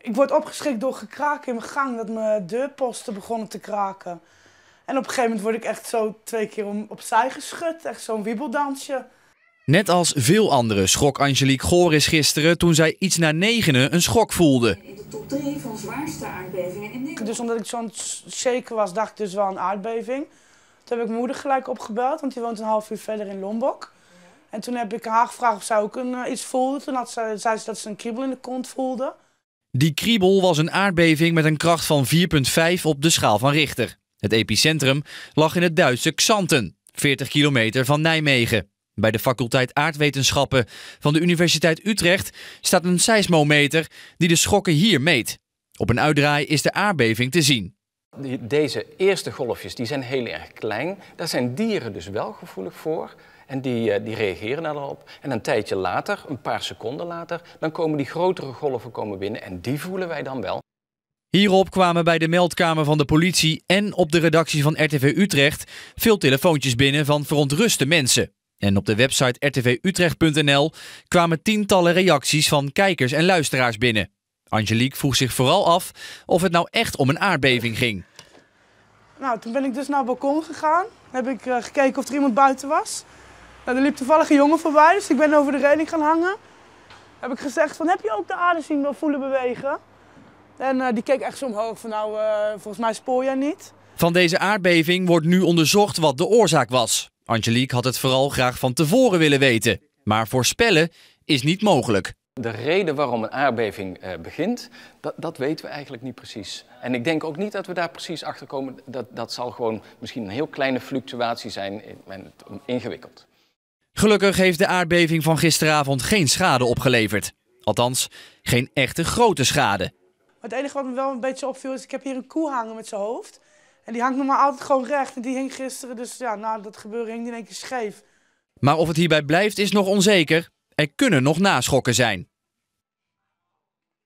Ik word opgeschrikt door gekraak in mijn gang, dat mijn deurposten begonnen te kraken. En op een gegeven moment word ik echt zo twee keer om, opzij geschud, echt zo'n wiebeldansje. Net als veel anderen schrok Angelique Goris gisteren toen zij iets na negenen een schok voelde. In de top 3 van zwaarste aardbevingen in Dus omdat ik zo'n shaker was, dacht ik dus wel een aardbeving. Toen heb ik mijn moeder gelijk opgebeld, want die woont een half uur verder in Lombok. En toen heb ik haar gevraagd of zij ook een, eh, iets voelde. Toen had zij, zei ze dat ze een kriebel in de kont voelde. Die kriebel was een aardbeving met een kracht van 4,5 op de schaal van Richter. Het epicentrum lag in het Duitse Xanten, 40 kilometer van Nijmegen. Bij de faculteit aardwetenschappen van de Universiteit Utrecht staat een seismometer die de schokken hier meet. Op een uitdraai is de aardbeving te zien. Deze eerste golfjes die zijn heel erg klein. Daar zijn dieren dus wel gevoelig voor. En die, eh, die reageren daarop. En een tijdje later, een paar seconden later, dan komen die grotere golven komen binnen. En die voelen wij dan wel. Hierop kwamen bij de meldkamer van de politie en op de redactie van RTV Utrecht veel telefoontjes binnen van verontruste mensen. En op de website rtvutrecht.nl kwamen tientallen reacties van kijkers en luisteraars binnen. Angelique vroeg zich vooral af of het nou echt om een aardbeving ging. Nou, toen ben ik dus naar het balkon gegaan. Heb ik eh, gekeken of er iemand buiten was. Nou, er liep toevallig een jongen voorbij, dus ik ben over de reling gaan hangen. Heb ik gezegd van, heb je ook de aarde zien voelen bewegen? En eh, die keek echt zo omhoog van, nou, eh, volgens mij spoor jij niet. Van deze aardbeving wordt nu onderzocht wat de oorzaak was. Angelique had het vooral graag van tevoren willen weten. Maar voorspellen is niet mogelijk. De reden waarom een aardbeving eh, begint, dat, dat, weten we eigenlijk niet precies. En ik denk ook niet dat we daar precies achter komen. Dat, dat zal gewoon misschien een heel kleine fluctuatie zijn en ingewikkeld. Gelukkig heeft de aardbeving van gisteravond geen schade opgeleverd. Althans, geen echte grote schade. Het enige wat me wel een beetje opviel is, ik heb hier een koe hangen met zijn hoofd. En die hangt normaal altijd gewoon recht. En die hing gisteren, dus ja, na nou, dat gebeurde hing in één keer scheef. Maar of het hierbij blijft is nog onzeker. Er kunnen nog naschokken zijn.